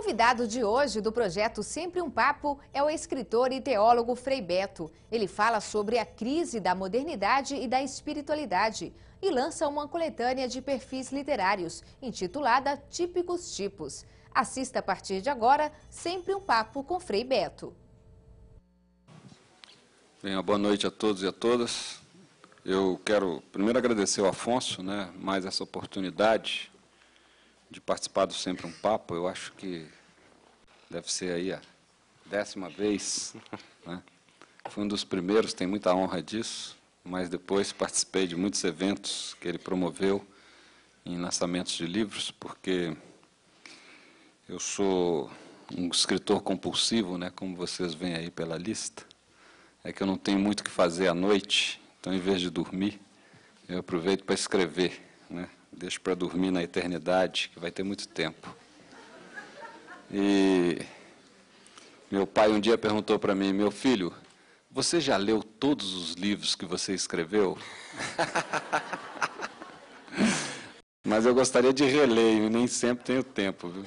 convidado de hoje do projeto Sempre um Papo é o escritor e teólogo Frei Beto. Ele fala sobre a crise da modernidade e da espiritualidade e lança uma coletânea de perfis literários, intitulada Típicos Tipos. Assista a partir de agora Sempre um Papo com Frei Beto. Bem, uma boa noite a todos e a todas. Eu quero primeiro agradecer ao Afonso, né, mais essa oportunidade de participar do Sempre um Papo, eu acho que deve ser aí a décima vez. Né? Fui um dos primeiros, tenho muita honra disso, mas depois participei de muitos eventos que ele promoveu em lançamentos de livros, porque eu sou um escritor compulsivo, né, como vocês veem aí pela lista. É que eu não tenho muito o que fazer à noite, então, em vez de dormir, eu aproveito para escrever deixo para dormir na eternidade, que vai ter muito tempo. E meu pai um dia perguntou para mim: Meu filho, você já leu todos os livros que você escreveu? Mas eu gostaria de reler, e nem sempre tenho tempo. Viu?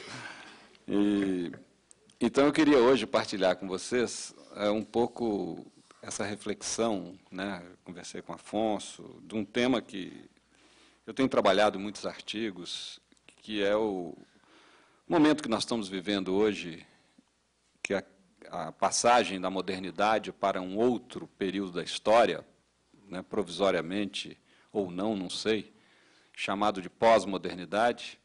E, então eu queria hoje partilhar com vocês é, um pouco essa reflexão. Né? conversei com Afonso de um tema que eu tenho trabalhado muitos artigos, que é o momento que nós estamos vivendo hoje, que é a, a passagem da modernidade para um outro período da história, né, provisoriamente ou não, não sei, chamado de pós-modernidade,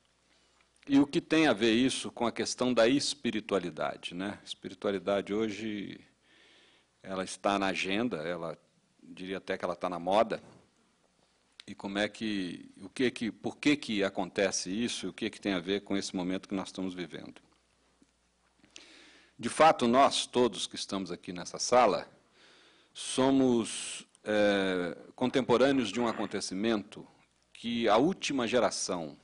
e o que tem a ver isso com a questão da espiritualidade. Né? Espiritualidade hoje ela está na agenda, ela diria até que ela está na moda, e como é que, o que que, por que que acontece isso, o que que tem a ver com esse momento que nós estamos vivendo. De fato, nós todos que estamos aqui nessa sala somos é, contemporâneos de um acontecimento que a última geração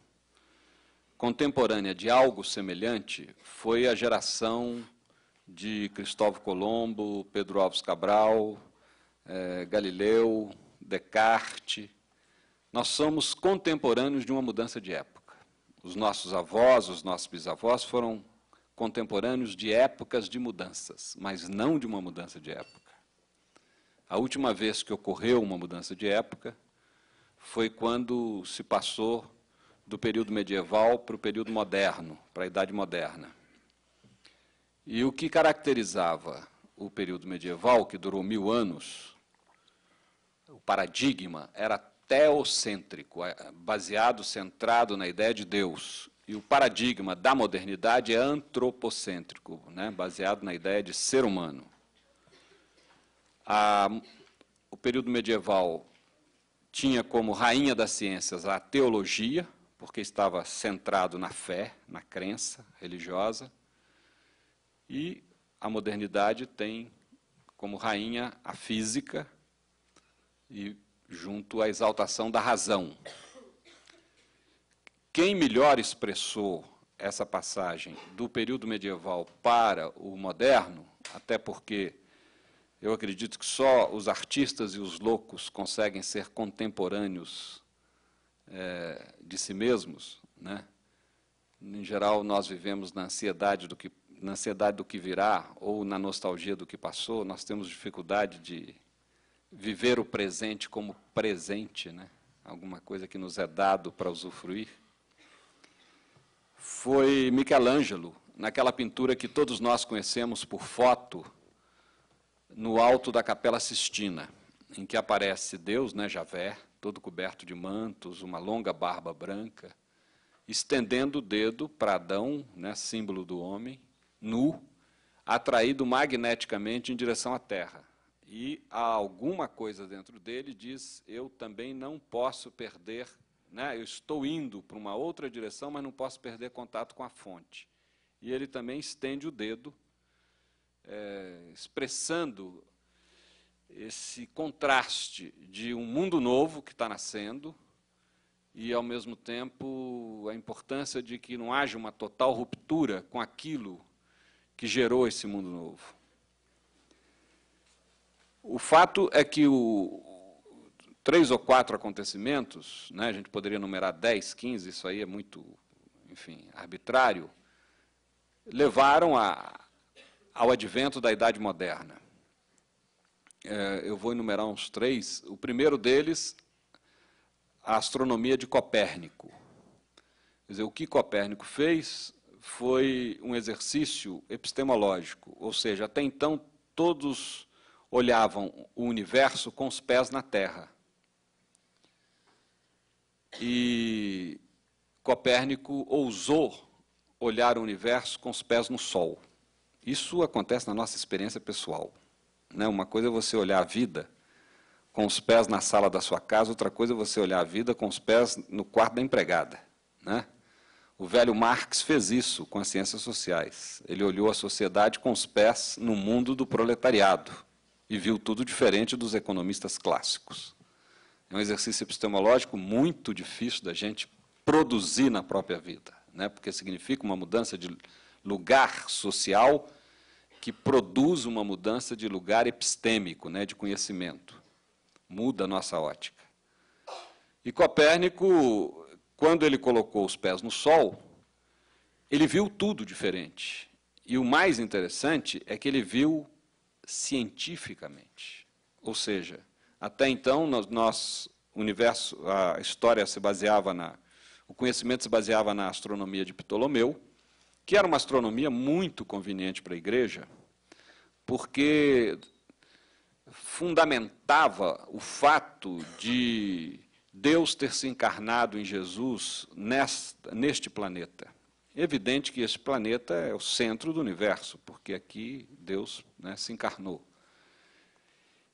contemporânea de algo semelhante foi a geração de Cristóvão Colombo, Pedro Alves Cabral, é, Galileu, Descartes, nós somos contemporâneos de uma mudança de época. Os nossos avós, os nossos bisavós foram contemporâneos de épocas de mudanças, mas não de uma mudança de época. A última vez que ocorreu uma mudança de época foi quando se passou do período medieval para o período moderno, para a Idade Moderna. E o que caracterizava o período medieval, que durou mil anos, o paradigma era teocêntrico, é, baseado, centrado na ideia de Deus. E o paradigma da modernidade é antropocêntrico, né, baseado na ideia de ser humano. A, o período medieval tinha como rainha das ciências a teologia, porque estava centrado na fé, na crença religiosa. E a modernidade tem como rainha a física e junto à exaltação da razão. Quem melhor expressou essa passagem do período medieval para o moderno, até porque eu acredito que só os artistas e os loucos conseguem ser contemporâneos é, de si mesmos, né? Em geral, nós vivemos na ansiedade do que na ansiedade do que virá ou na nostalgia do que passou, nós temos dificuldade de viver o presente como presente, né? alguma coisa que nos é dado para usufruir, foi Michelangelo, naquela pintura que todos nós conhecemos por foto, no alto da Capela Sistina, em que aparece Deus, né, Javé, todo coberto de mantos, uma longa barba branca, estendendo o dedo para Adão, né, símbolo do homem, nu, atraído magneticamente em direção à terra e há alguma coisa dentro dele diz: eu também não posso perder, né? eu estou indo para uma outra direção, mas não posso perder contato com a fonte. E ele também estende o dedo, é, expressando esse contraste de um mundo novo que está nascendo e, ao mesmo tempo, a importância de que não haja uma total ruptura com aquilo que gerou esse mundo novo. O fato é que o, três ou quatro acontecimentos, né, a gente poderia numerar dez, quinze, isso aí é muito, enfim, arbitrário, levaram a, ao advento da Idade Moderna. É, eu vou enumerar uns três. O primeiro deles, a astronomia de Copérnico. Quer dizer, o que Copérnico fez foi um exercício epistemológico, ou seja, até então todos olhavam o universo com os pés na terra. E Copérnico ousou olhar o universo com os pés no sol. Isso acontece na nossa experiência pessoal. Né? Uma coisa é você olhar a vida com os pés na sala da sua casa, outra coisa é você olhar a vida com os pés no quarto da empregada. Né? O velho Marx fez isso com as ciências sociais. Ele olhou a sociedade com os pés no mundo do proletariado e viu tudo diferente dos economistas clássicos. É um exercício epistemológico muito difícil da gente produzir na própria vida, né? porque significa uma mudança de lugar social que produz uma mudança de lugar epistêmico, né? de conhecimento. Muda a nossa ótica. E Copérnico, quando ele colocou os pés no sol, ele viu tudo diferente. E o mais interessante é que ele viu cientificamente. Ou seja, até então, nós, universo, a história se baseava na o conhecimento se baseava na astronomia de Ptolomeu, que era uma astronomia muito conveniente para a igreja, porque fundamentava o fato de Deus ter se encarnado em Jesus neste planeta. Evidente que esse planeta é o centro do universo, porque aqui Deus né, se encarnou.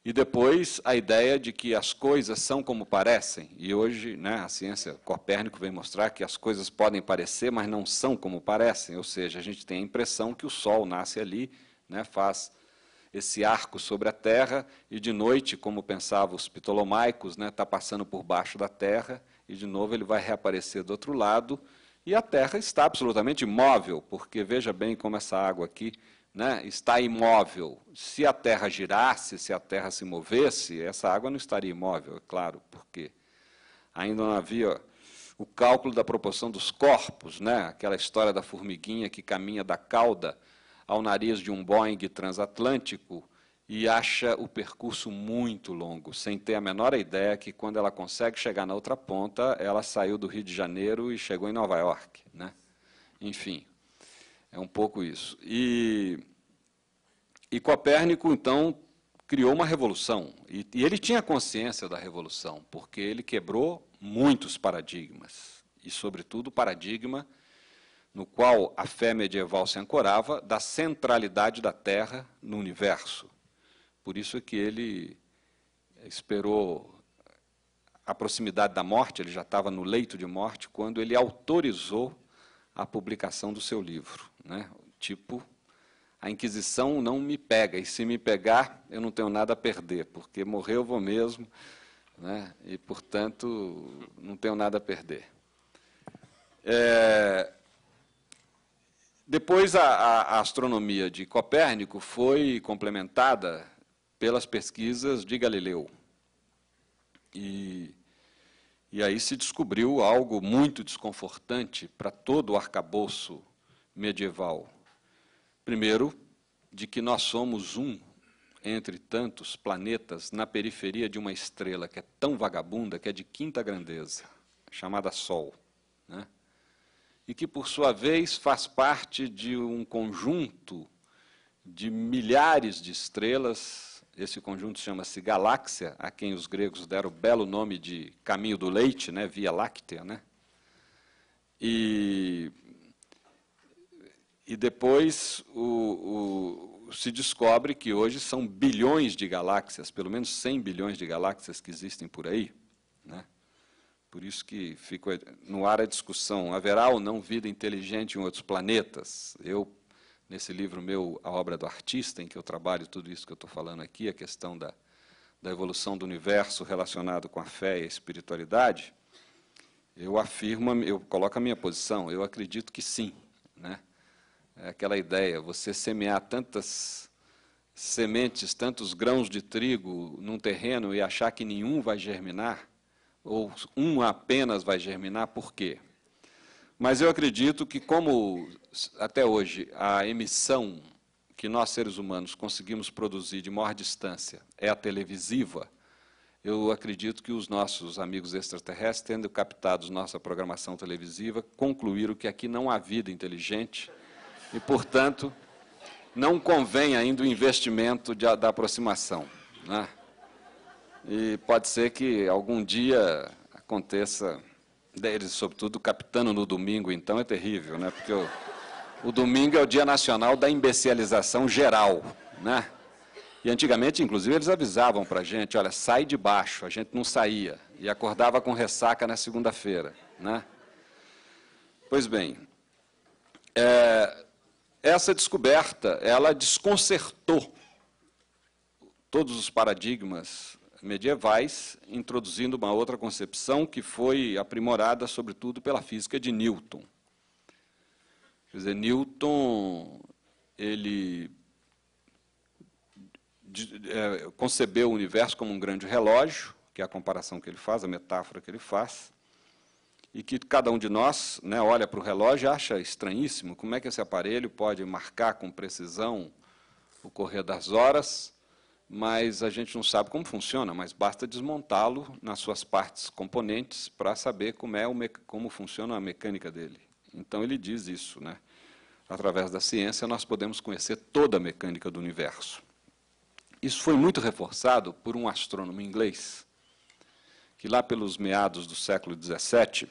E depois a ideia de que as coisas são como parecem. E hoje né, a ciência Copérnico vem mostrar que as coisas podem parecer, mas não são como parecem. Ou seja, a gente tem a impressão que o Sol nasce ali, né, faz esse arco sobre a Terra, e de noite, como pensavam os ptolomaicos, está né, tá passando por baixo da Terra, e de novo ele vai reaparecer do outro lado e a Terra está absolutamente imóvel, porque veja bem como essa água aqui né, está imóvel. Se a Terra girasse, se a Terra se movesse, essa água não estaria imóvel, é claro, porque ainda não havia o cálculo da proporção dos corpos, né, aquela história da formiguinha que caminha da cauda ao nariz de um Boeing transatlântico e acha o percurso muito longo, sem ter a menor ideia que quando ela consegue chegar na outra ponta, ela saiu do Rio de Janeiro e chegou em Nova York, né? Enfim, é um pouco isso. E, e Copérnico então criou uma revolução e, e ele tinha consciência da revolução, porque ele quebrou muitos paradigmas e, sobretudo, o paradigma no qual a fé medieval se ancorava da centralidade da Terra no universo por isso que ele esperou a proximidade da morte, ele já estava no leito de morte, quando ele autorizou a publicação do seu livro. Né? Tipo, a Inquisição não me pega, e se me pegar, eu não tenho nada a perder, porque morrer eu vou mesmo, né? e, portanto, não tenho nada a perder. É... Depois, a, a astronomia de Copérnico foi complementada pelas pesquisas de Galileu. E, e aí se descobriu algo muito desconfortante para todo o arcabouço medieval. Primeiro, de que nós somos um entre tantos planetas na periferia de uma estrela que é tão vagabunda que é de quinta grandeza, chamada Sol. Né? E que, por sua vez, faz parte de um conjunto de milhares de estrelas esse conjunto chama-se Galáxia, a quem os gregos deram o belo nome de Caminho do Leite, né? Via Láctea, né? E, e depois o, o, se descobre que hoje são bilhões de galáxias, pelo menos 100 bilhões de galáxias que existem por aí, né? Por isso que fica no ar a discussão, haverá ou não vida inteligente em outros planetas? Eu nesse livro meu, A Obra do Artista, em que eu trabalho tudo isso que eu estou falando aqui, a questão da, da evolução do universo relacionado com a fé e a espiritualidade, eu afirmo, eu coloco a minha posição, eu acredito que sim. Né? É aquela ideia, você semear tantas sementes, tantos grãos de trigo num terreno e achar que nenhum vai germinar, ou um apenas vai germinar, por quê? Mas eu acredito que, como até hoje a emissão que nós seres humanos conseguimos produzir de maior distância é a televisiva, eu acredito que os nossos amigos extraterrestres, tendo captado nossa programação televisiva, concluíram que aqui não há vida inteligente e, portanto, não convém ainda o investimento de, da aproximação. Né? E pode ser que algum dia aconteça deles, sobretudo o capitano no domingo, então é terrível, né? Porque o, o domingo é o dia nacional da imbecilização geral, né? E antigamente, inclusive, eles avisavam para a gente, olha, sai de baixo, a gente não saía, e acordava com ressaca na segunda-feira, né? Pois bem, é, essa descoberta, ela desconcertou todos os paradigmas medievais, introduzindo uma outra concepção que foi aprimorada, sobretudo, pela física de Newton. Quer dizer, Newton ele é, concebeu o universo como um grande relógio, que é a comparação que ele faz, a metáfora que ele faz, e que cada um de nós né, olha para o relógio e acha estranhíssimo como é que esse aparelho pode marcar com precisão o correr das horas mas a gente não sabe como funciona, mas basta desmontá-lo nas suas partes componentes para saber como, é como funciona a mecânica dele. Então ele diz isso, né? Através da ciência nós podemos conhecer toda a mecânica do universo. Isso foi muito reforçado por um astrônomo inglês, que lá pelos meados do século XVII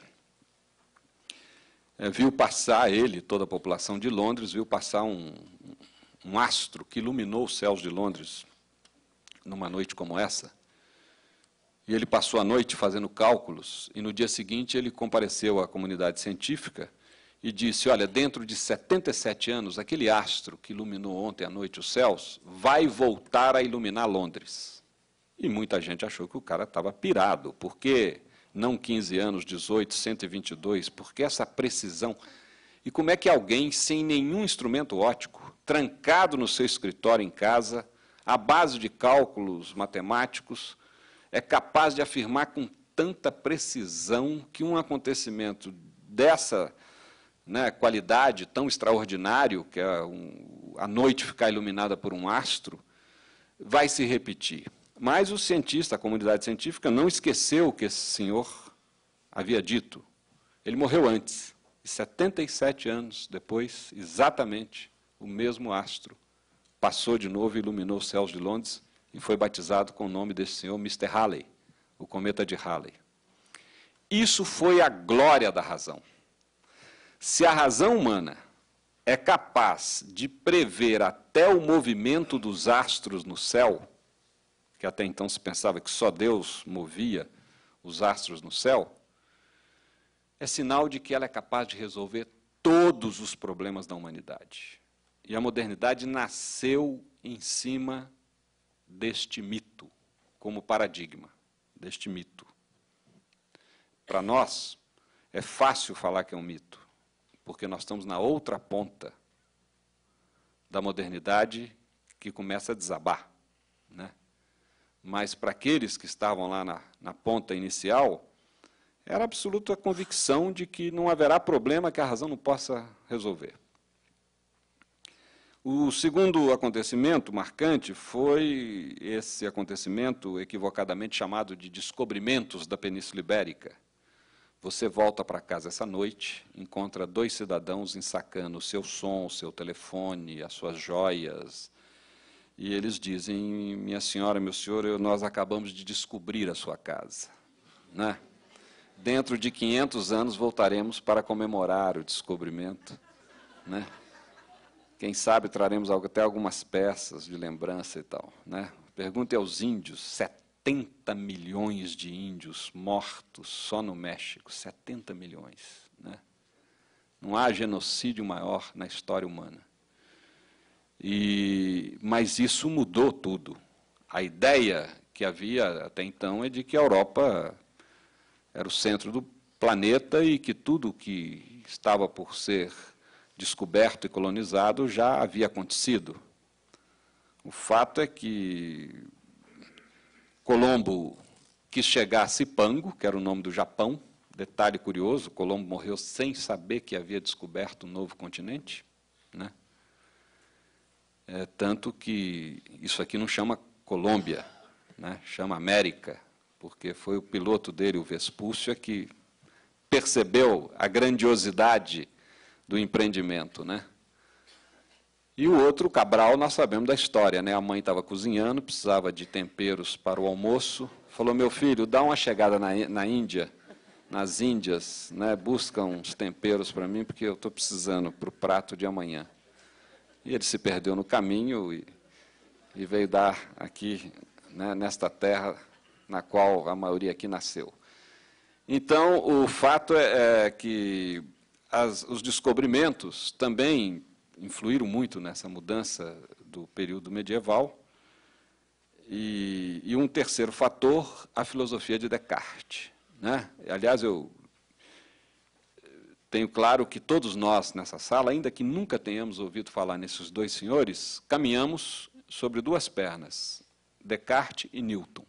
é, eh, viu passar ele, toda a população de Londres, viu passar um, um astro que iluminou os céus de Londres numa noite como essa. E ele passou a noite fazendo cálculos, e no dia seguinte ele compareceu à comunidade científica e disse: Olha, dentro de 77 anos, aquele astro que iluminou ontem à noite os céus vai voltar a iluminar Londres. E muita gente achou que o cara estava pirado, porque não 15 anos, 18, 122, porque essa precisão. E como é que alguém, sem nenhum instrumento óptico, trancado no seu escritório em casa, à base de cálculos matemáticos, é capaz de afirmar com tanta precisão que um acontecimento dessa né, qualidade tão extraordinário, que é um, a noite ficar iluminada por um astro, vai se repetir. Mas o cientista, a comunidade científica, não esqueceu o que esse senhor havia dito. Ele morreu antes, e 77 anos depois, exatamente o mesmo astro passou de novo e iluminou os céus de Londres e foi batizado com o nome desse senhor, Mr. Halley, o cometa de Halley. Isso foi a glória da razão. Se a razão humana é capaz de prever até o movimento dos astros no céu, que até então se pensava que só Deus movia os astros no céu, é sinal de que ela é capaz de resolver todos os problemas da humanidade. E a modernidade nasceu em cima deste mito, como paradigma, deste mito. Para nós, é fácil falar que é um mito, porque nós estamos na outra ponta da modernidade que começa a desabar. Né? Mas para aqueles que estavam lá na, na ponta inicial, era absoluta convicção de que não haverá problema que a razão não possa resolver. O segundo acontecimento marcante foi esse acontecimento equivocadamente chamado de descobrimentos da Península Ibérica. Você volta para casa essa noite, encontra dois cidadãos ensacando o seu som, o seu telefone, as suas joias. E eles dizem: Minha senhora, meu senhor, nós acabamos de descobrir a sua casa. Né? Dentro de 500 anos voltaremos para comemorar o descobrimento. Né? Quem sabe traremos até algumas peças de lembrança e tal. Né? Pergunte aos índios: 70 milhões de índios mortos só no México. 70 milhões. Né? Não há genocídio maior na história humana. E, mas isso mudou tudo. A ideia que havia até então é de que a Europa era o centro do planeta e que tudo que estava por ser descoberto e colonizado já havia acontecido. O fato é que Colombo quis chegar a Cipango, que era o nome do Japão. Detalhe curioso: Colombo morreu sem saber que havia descoberto um novo continente. Né? É, tanto que isso aqui não chama Colômbia, né? chama América, porque foi o piloto dele, o Vespúcio, é que percebeu a grandiosidade do empreendimento, né? E o outro, Cabral, nós sabemos da história, né? A mãe estava cozinhando, precisava de temperos para o almoço. Falou, meu filho, dá uma chegada na, na Índia, nas Índias, né? Busca uns temperos para mim, porque eu estou precisando para o prato de amanhã. E ele se perdeu no caminho e, e veio dar aqui, né, nesta terra na qual a maioria aqui nasceu. Então, o fato é, é que as, os descobrimentos também influíram muito nessa mudança do período medieval. E, e um terceiro fator, a filosofia de Descartes. Né? Aliás, eu tenho claro que todos nós nessa sala, ainda que nunca tenhamos ouvido falar nesses dois senhores, caminhamos sobre duas pernas, Descartes e Newton.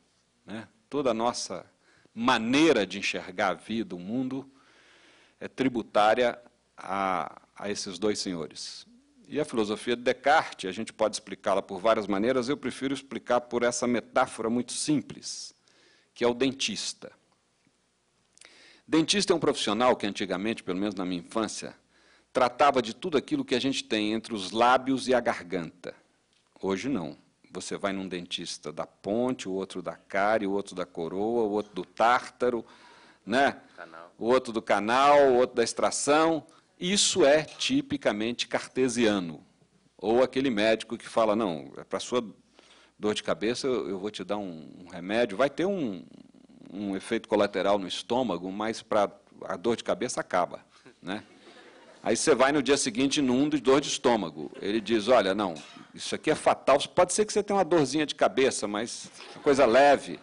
Né? Toda a nossa maneira de enxergar a vida, o mundo, é tributária a, a esses dois senhores. E a filosofia de Descartes, a gente pode explicá-la por várias maneiras, eu prefiro explicar por essa metáfora muito simples, que é o dentista. Dentista é um profissional que antigamente, pelo menos na minha infância, tratava de tudo aquilo que a gente tem entre os lábios e a garganta. Hoje não. Você vai num dentista da ponte, o outro da cárie, o outro da coroa, o outro do tártaro, né? Canal. O outro do canal, o outro da extração. Isso é tipicamente cartesiano. Ou aquele médico que fala, não, é para sua dor de cabeça, eu, eu vou te dar um, um remédio. Vai ter um, um efeito colateral no estômago, mas para a dor de cabeça acaba, né? Aí você vai no dia seguinte num de dor de estômago. Ele diz: Olha, não, isso aqui é fatal. Pode ser que você tenha uma dorzinha de cabeça, mas é coisa leve.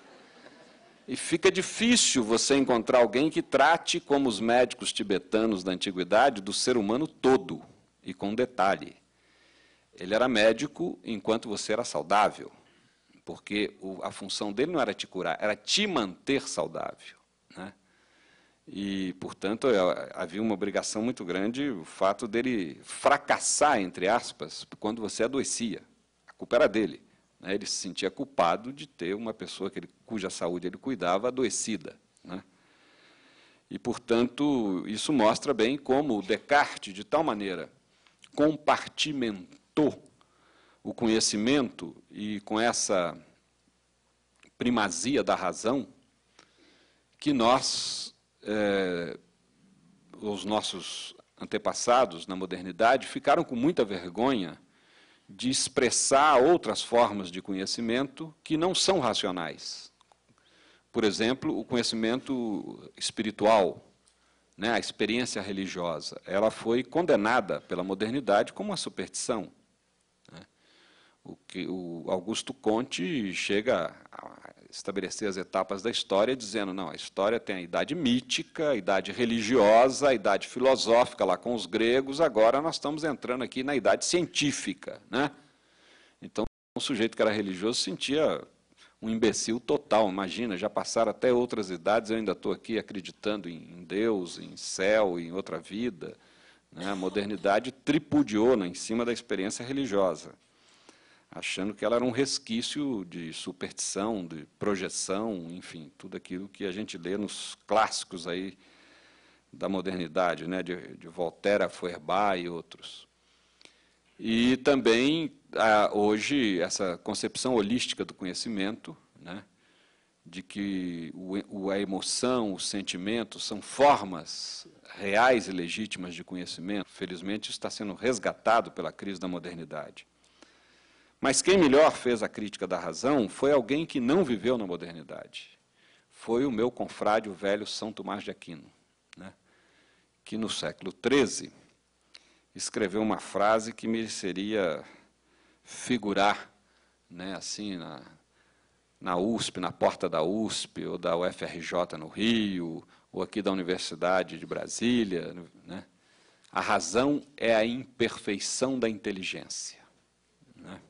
E fica difícil você encontrar alguém que trate como os médicos tibetanos da antiguidade do ser humano todo e com detalhe. Ele era médico enquanto você era saudável, porque a função dele não era te curar, era te manter saudável. Né? E, portanto, é, havia uma obrigação muito grande o fato dele fracassar, entre aspas, quando você adoecia. A culpa era dele. Né, ele se sentia culpado de ter uma pessoa que ele, cuja saúde ele cuidava adoecida. Né? E, portanto, isso mostra bem como Descartes, de tal maneira, compartimentou o conhecimento e com essa primazia da razão, que nós, é, os nossos antepassados na modernidade, ficaram com muita vergonha de expressar outras formas de conhecimento que não são racionais. Por exemplo, o conhecimento espiritual, né, a experiência religiosa, ela foi condenada pela modernidade como uma superstição. Né. O que o Augusto Conte chega a estabelecer as etapas da história, dizendo, não, a história tem a idade mítica, a idade religiosa, a idade filosófica lá com os gregos, agora nós estamos entrando aqui na idade científica. Né? Então, um sujeito que era religioso sentia um imbecil total, imagina, já passaram até outras idades, eu ainda estou aqui acreditando em Deus, em céu, em outra vida. Né? A modernidade tripudiou né, em cima da experiência religiosa achando que ela era um resquício de superstição, de projeção, enfim, tudo aquilo que a gente lê nos clássicos aí da modernidade, né, de, de Voltaire, Feuerbach e outros. E também, a, ah, hoje, essa concepção holística do conhecimento, né, de que o, a emoção, o sentimento são formas reais e legítimas de conhecimento, felizmente está sendo resgatado pela crise da modernidade. Mas quem melhor fez a crítica da razão foi alguém que não viveu na modernidade. Foi o meu confrade, o velho São Tomás de Aquino, né? que no século XIII escreveu uma frase que mereceria figurar né, assim na, na USP, na porta da USP, ou da UFRJ no Rio, ou aqui da Universidade de Brasília. Né? A razão é a imperfeição da inteligência. Né?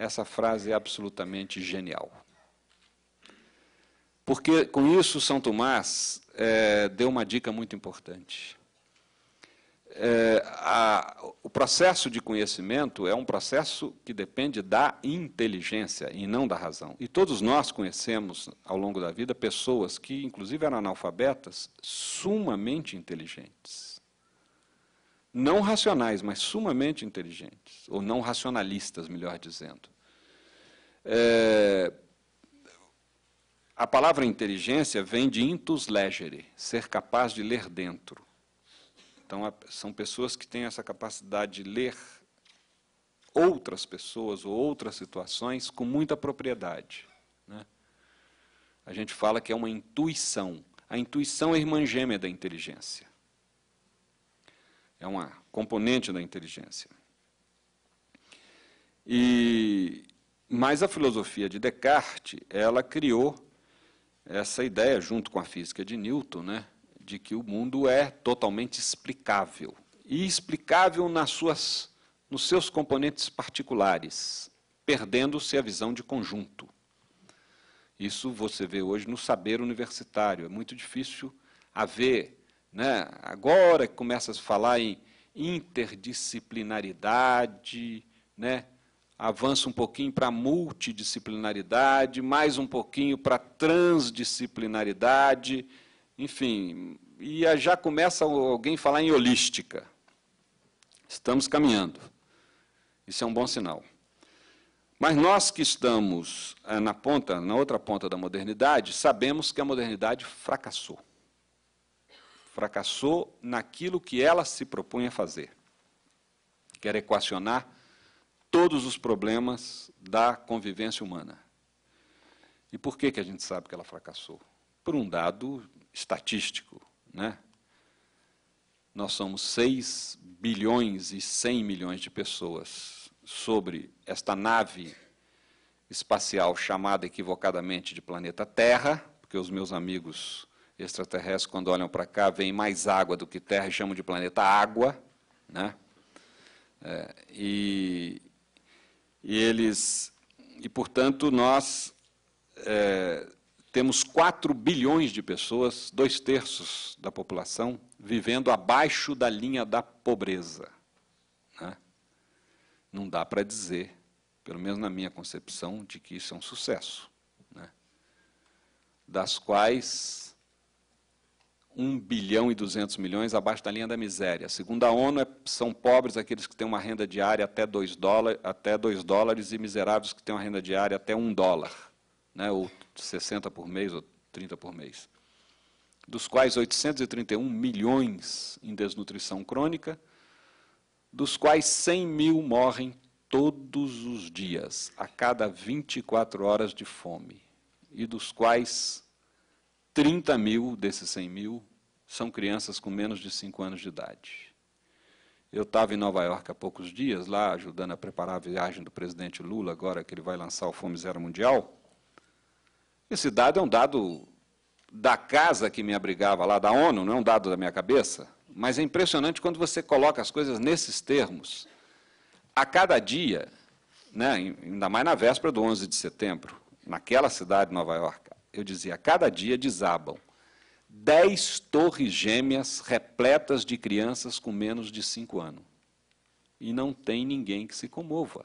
Essa frase é absolutamente genial. Porque com isso, São Tomás é, deu uma dica muito importante. É, a, o processo de conhecimento é um processo que depende da inteligência e não da razão. E todos nós conhecemos ao longo da vida pessoas que, inclusive, eram analfabetas, sumamente inteligentes não racionais, mas sumamente inteligentes, ou não racionalistas, melhor dizendo. É, a palavra inteligência vem de intus legere, ser capaz de ler dentro. Então, são pessoas que têm essa capacidade de ler outras pessoas ou outras situações com muita propriedade. Né? A gente fala que é uma intuição. A intuição é irmã gêmea da inteligência é uma componente da inteligência. E mas a filosofia de Descartes, ela criou essa ideia junto com a física de Newton, né, de que o mundo é totalmente explicável e explicável nas suas nos seus componentes particulares, perdendo-se a visão de conjunto. Isso você vê hoje no saber universitário. É muito difícil haver né? Agora que começa a se falar em interdisciplinaridade, né? avança um pouquinho para multidisciplinaridade, mais um pouquinho para transdisciplinaridade, enfim, e já começa alguém falar em holística. Estamos caminhando. Isso é um bom sinal. Mas nós que estamos eh, na ponta, na outra ponta da modernidade, sabemos que a modernidade fracassou fracassou naquilo que ela se propunha fazer. Quer equacionar todos os problemas da convivência humana. E por que, que a gente sabe que ela fracassou? Por um dado estatístico. Né? Nós somos 6 bilhões e 100 milhões de pessoas sobre esta nave espacial chamada equivocadamente de planeta Terra, porque os meus amigos extraterrestres, quando olham para cá, veem mais água do que terra e chamam de planeta água. Né? É, e, e eles. E, portanto, nós é, temos 4 bilhões de pessoas, dois terços da população, vivendo abaixo da linha da pobreza. Né? Não dá para dizer, pelo menos na minha concepção, de que isso é um sucesso. Né? Das quais 1 bilhão e 200 milhões abaixo da linha da miséria. Segundo a ONU, é, são pobres aqueles que têm uma renda diária até 2 dólares, dólares e miseráveis que têm uma renda diária até 1 dólar, né, ou 60 por mês ou 30 por mês. Dos quais 831 milhões em desnutrição crônica, dos quais 100 mil morrem todos os dias, a cada 24 horas de fome, e dos quais 30 mil desses 100 mil são crianças com menos de 5 anos de idade. Eu estava em Nova York há poucos dias, lá ajudando a preparar a viagem do presidente Lula, agora que ele vai lançar o Fome Zero Mundial. Esse dado é um dado da casa que me abrigava lá, da ONU, não é um dado da minha cabeça, mas é impressionante quando você coloca as coisas nesses termos. A cada dia, né, ainda mais na véspera do 11 de setembro, naquela cidade de Nova York, eu dizia, a cada dia desabam dez torres gêmeas repletas de crianças com menos de cinco anos. E não tem ninguém que se comova.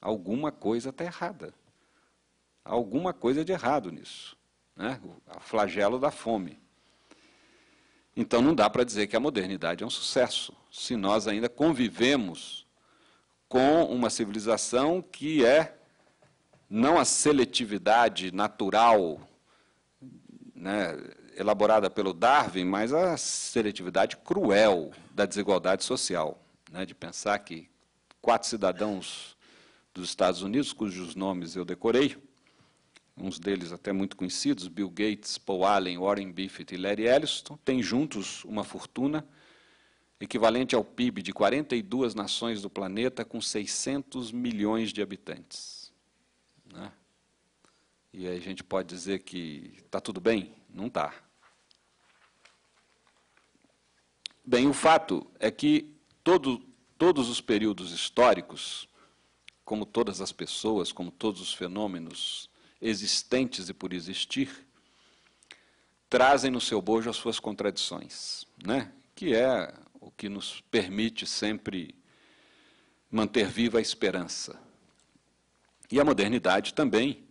Alguma coisa está errada. Alguma coisa é de errado nisso. Né? O flagelo da fome. Então não dá para dizer que a modernidade é um sucesso, se nós ainda convivemos com uma civilização que é não a seletividade natural né, elaborada pelo Darwin, mas a seletividade cruel da desigualdade social, né, de pensar que quatro cidadãos dos Estados Unidos, cujos nomes eu decorei, uns deles até muito conhecidos, Bill Gates, Paul Allen, Warren Buffett e Larry Ellison, têm juntos uma fortuna equivalente ao PIB de 42 nações do planeta com 600 milhões de habitantes. E aí a gente pode dizer que está tudo bem? Não está. Bem, o fato é que todo, todos os períodos históricos, como todas as pessoas, como todos os fenômenos existentes e por existir, trazem no seu bojo as suas contradições, né? que é o que nos permite sempre manter viva a esperança. E a modernidade também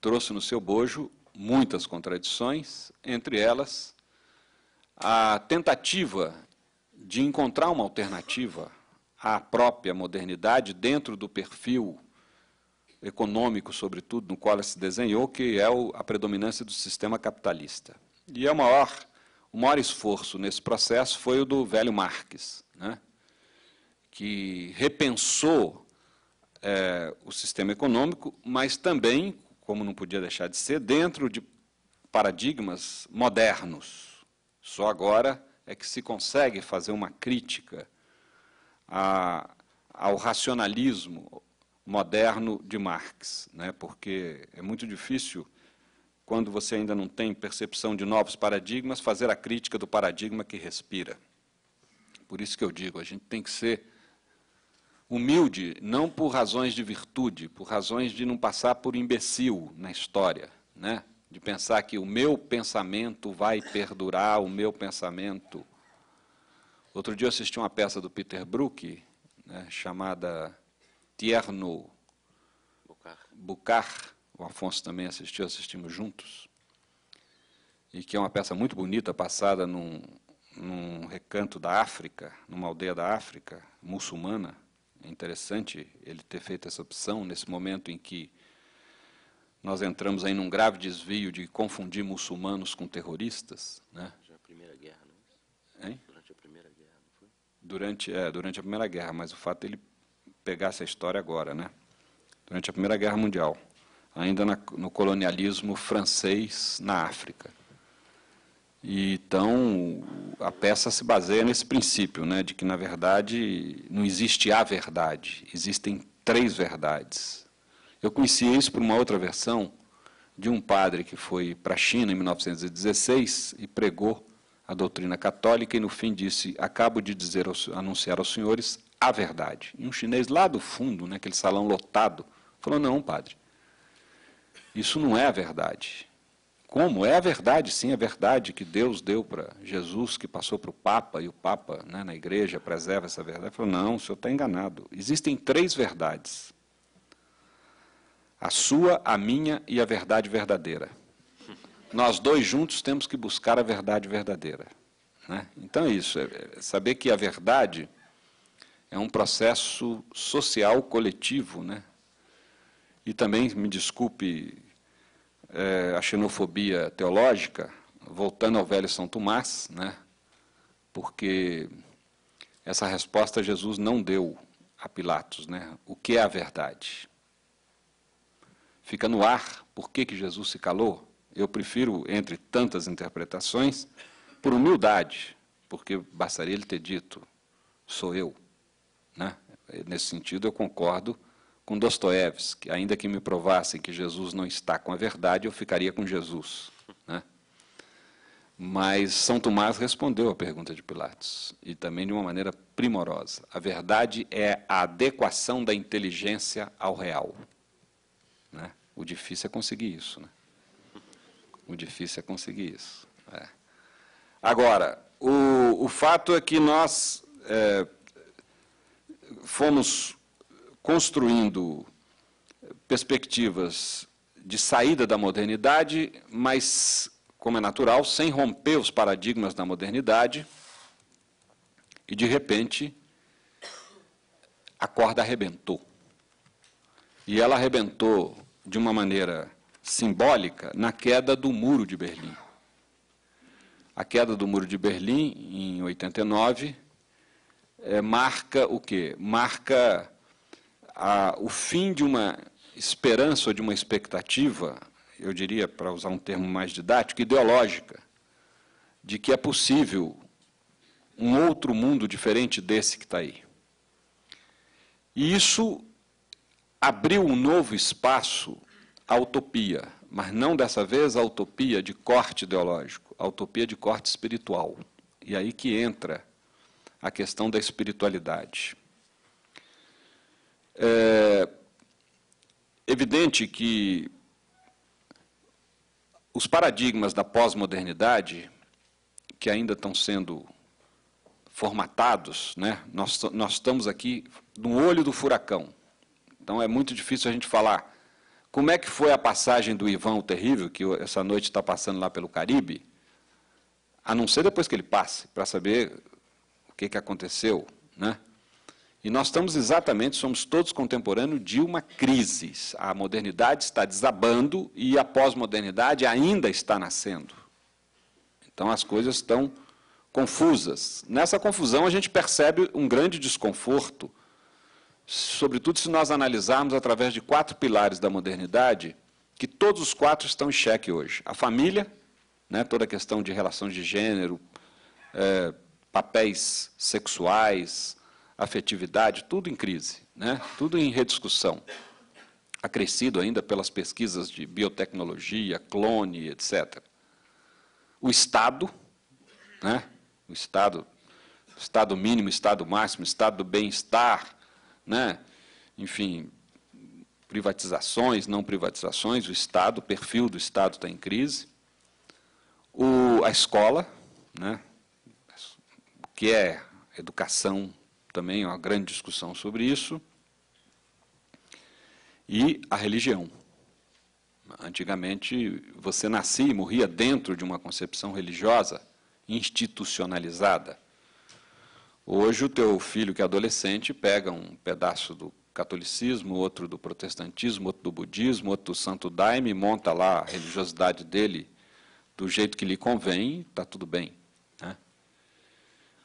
trouxe no seu bojo muitas contradições, entre elas a tentativa de encontrar uma alternativa à própria modernidade dentro do perfil econômico, sobretudo, no qual ela se desenhou, que é a predominância do sistema capitalista. E é o maior, o maior esforço nesse processo foi o do velho Marx, né? que repensou é, o sistema econômico, mas também como não podia deixar de ser, dentro de paradigmas modernos. Só agora é que se consegue fazer uma crítica a, ao racionalismo moderno de Marx, né? porque é muito difícil, quando você ainda não tem percepção de novos paradigmas, fazer a crítica do paradigma que respira. Por isso que eu digo, a gente tem que ser Humilde, não por razões de virtude, por razões de não passar por imbecil na história, né? de pensar que o meu pensamento vai perdurar, o meu pensamento. Outro dia eu assisti uma peça do Peter Brook, né, chamada Tierno Bucar. O Afonso também assistiu, assistimos juntos. E que é uma peça muito bonita, passada num, num recanto da África, numa aldeia da África, muçulmana é interessante ele ter feito essa opção nesse momento em que nós entramos aí num grave desvio de confundir muçulmanos com terroristas. Né? Já a Primeira Guerra, não é isso? Hein? Durante a Primeira Guerra, não foi? Durante, é, durante a Primeira Guerra, mas o fato é ele pegar essa história agora, né? Durante a Primeira Guerra Mundial, ainda na, no colonialismo francês na África. E, então, a peça se baseia nesse princípio, né, de que, na verdade, não existe a verdade, existem três verdades. Eu conheci isso por uma outra versão de um padre que foi para a China em 1916 e pregou a doutrina católica e, no fim, disse: Acabo de dizer, anunciar aos senhores a verdade. E um chinês lá do fundo, naquele salão lotado, falou: Não, padre, isso não é a verdade como é a verdade, sim, é verdade que Deus deu para Jesus, que passou para o Papa, e o Papa né, na igreja preserva essa verdade. Falou, não, o senhor está enganado. Existem três verdades: a sua, a minha e a verdade verdadeira. Nós dois juntos temos que buscar a verdade verdadeira. Né? Então é isso, é, é saber que a verdade é um processo social coletivo, né? E também, me desculpe é, a xenofobia teológica, voltando ao velho São Tomás, né, porque essa resposta Jesus não deu a Pilatos, né? O que é a verdade? Fica no ar por que, que Jesus se calou. Eu prefiro, entre tantas interpretações, por humildade, porque bastaria ele ter dito, sou eu. Né? Nesse sentido, eu concordo com Dostoiévski, ainda que me provassem que Jesus não está com a verdade, eu ficaria com Jesus. Né? Mas São Tomás respondeu à pergunta de Pilatos, e também de uma maneira primorosa. A verdade é a adequação da inteligência ao real. Né? O difícil é conseguir isso. Né? O difícil é conseguir isso. É. Agora, o, o fato é que nós é, fomos construindo perspectivas de saída da modernidade, mas, como é natural, sem romper os paradigmas da modernidade, e de repente a corda arrebentou. E ela arrebentou de uma maneira simbólica na queda do Muro de Berlim. A queda do Muro de Berlim, em 89, é, eh, marca o quê? Marca a, o fim de uma esperança ou de uma expectativa, eu diria, para usar um termo mais didático, ideológica, de que é possível um outro mundo diferente desse que está aí. E isso abriu um novo espaço à utopia, mas não dessa vez a utopia de corte ideológico, a utopia de corte espiritual. E aí que entra a questão da espiritualidade. É evidente que os paradigmas da pós-modernidade, que ainda estão sendo formatados, né? nós, nós estamos aqui no olho do furacão. Então é muito difícil a gente falar como é que foi a passagem do Ivan o Terrível, que essa noite está passando lá pelo Caribe, a não ser depois que ele passe, para saber o que, que aconteceu. Né? E nós estamos exatamente, somos todos contemporâneos de uma crise. A modernidade está desabando e a pós-modernidade ainda está nascendo. Então as coisas estão confusas. Nessa confusão a gente percebe um grande desconforto, sobretudo se nós analisarmos através de quatro pilares da modernidade, que todos os quatro estão em xeque hoje. A família, né, toda a questão de relações de gênero, é, papéis sexuais, afetividade, tudo em crise, né? tudo em rediscussão, acrescido ainda pelas pesquisas de biotecnologia, clone, etc. O Estado, né? o Estado, Estado mínimo, Estado máximo, Estado do bem-estar, né? enfim, privatizações, não privatizações, o Estado, o perfil do Estado está em crise. O, a escola, né? o que é educação também uma grande discussão sobre isso, e a religião. Antigamente, você nascia e morria dentro de uma concepção religiosa institucionalizada. Hoje, o teu filho, que é adolescente, pega um pedaço do catolicismo, outro do protestantismo, outro do budismo, outro do santo daime, monta lá a religiosidade dele do jeito que lhe convém, está tudo bem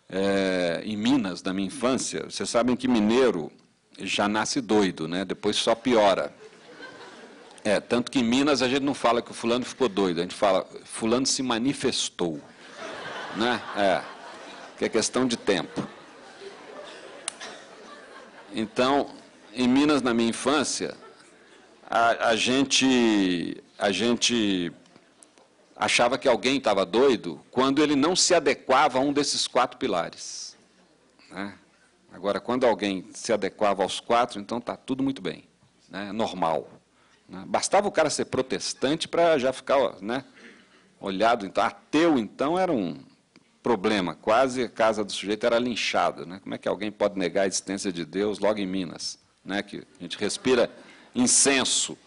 é, em Minas, da minha infância, vocês sabem que mineiro já nasce doido, né? depois só piora. É, tanto que em Minas a gente não fala que o fulano ficou doido, a gente fala, fulano se manifestou. Né? É, que é questão de tempo. Então, em Minas, na minha infância, a, a gente, a gente achava que alguém estava doido quando ele não se adequava a um desses quatro pilares. Né? Agora, quando alguém se adequava aos quatro, então está tudo muito bem, né? normal. Né? Bastava o cara ser protestante para já ficar né? olhado. Então, ateu, então, era um problema. Quase a casa do sujeito era linchado. Né? Como é que alguém pode negar a existência de Deus logo em Minas? Né? Que a gente respira incenso.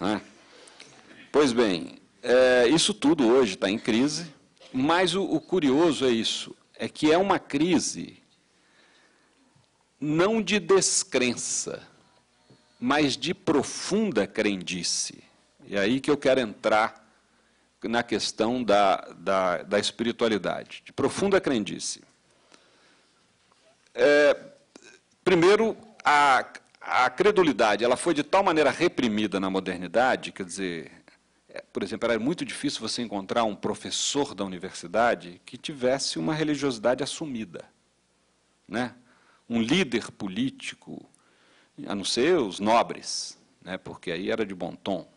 Né? Pois bem, é, isso tudo hoje está em crise, mas o, o curioso é isso, é que é uma crise não de descrença, mas de profunda crendice. E é aí que eu quero entrar na questão da, da, da espiritualidade, de profunda crendice. É, primeiro, a, a credulidade ela foi de tal maneira reprimida na modernidade, quer dizer, por exemplo, era muito difícil você encontrar um professor da universidade que tivesse uma religiosidade assumida. Né? Um líder político, a não ser os nobres, né? porque aí era de bom tom.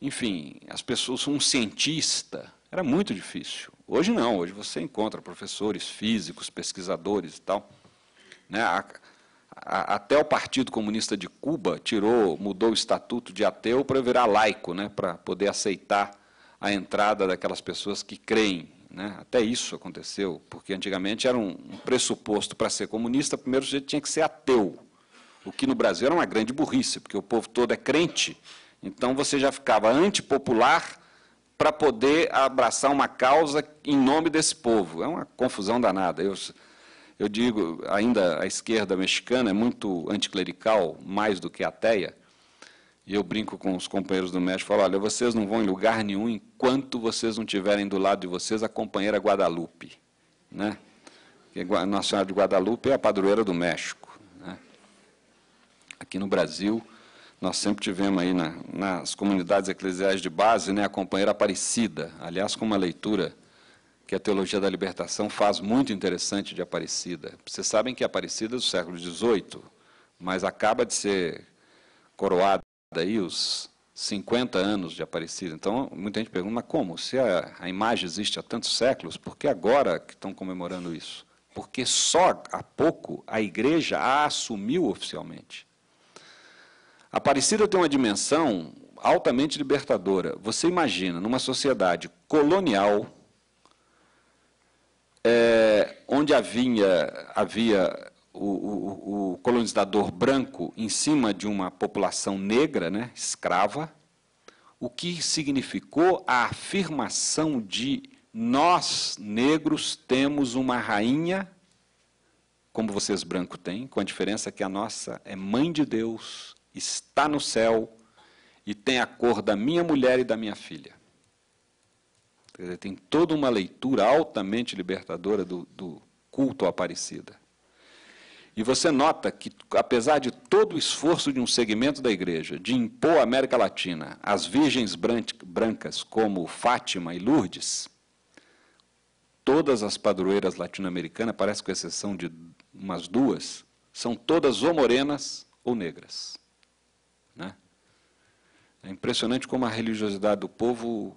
Enfim, as pessoas, um cientista, era muito difícil. Hoje não, hoje você encontra professores físicos, pesquisadores e tal. Né? a, até o Partido Comunista de Cuba tirou, mudou o estatuto de ateu para virar laico, né, para poder aceitar a entrada daquelas pessoas que creem. Né? Até isso aconteceu, porque antigamente era um, um pressuposto para ser comunista, primeiro você tinha que ser ateu, o que no Brasil era uma grande burrice, porque o povo todo é crente, então você já ficava antipopular para poder abraçar uma causa em nome desse povo. É uma confusão danada. Eu, eu digo, ainda a esquerda mexicana é muito anticlerical, mais do que ateia, e eu brinco com os companheiros do México, falo, olha, vocês não vão em lugar nenhum enquanto vocês não tiverem do lado de vocês a companheira Guadalupe, né? Porque Nossa Senhora de Guadalupe é a padroeira do México. Né? Aqui no Brasil, nós sempre tivemos aí na, nas comunidades eclesiais de base, né, a companheira Aparecida, aliás, com uma leitura que a teologia da libertação faz muito interessante de Aparecida. Vocês sabem que a Aparecida é do século XVIII, mas acaba de ser coroada aí os 50 anos de Aparecida. Então, muita gente pergunta, mas como? Se a, a imagem existe há tantos séculos, por que agora que estão comemorando isso? Porque só há pouco a igreja a assumiu oficialmente. Aparecida tem uma dimensão altamente libertadora. Você imagina, numa sociedade colonial, é, onde havia, havia o, o, o, colonizador branco em cima de uma população negra, né, escrava, o que significou a afirmação de nós, negros, temos uma rainha, como vocês brancos têm, com a diferença que a nossa é mãe de Deus, está no céu e tem a cor da minha mulher e da minha filha. Dizer, tem toda uma leitura altamente libertadora do, do culto à Aparecida. E você nota que, apesar de todo o esforço de um segmento da igreja de impor à América Latina as virgens brancas como Fátima e Lourdes, todas as padroeiras latino-americanas, parece com exceção de umas duas, são todas ou morenas ou negras. Né? É impressionante como a religiosidade do povo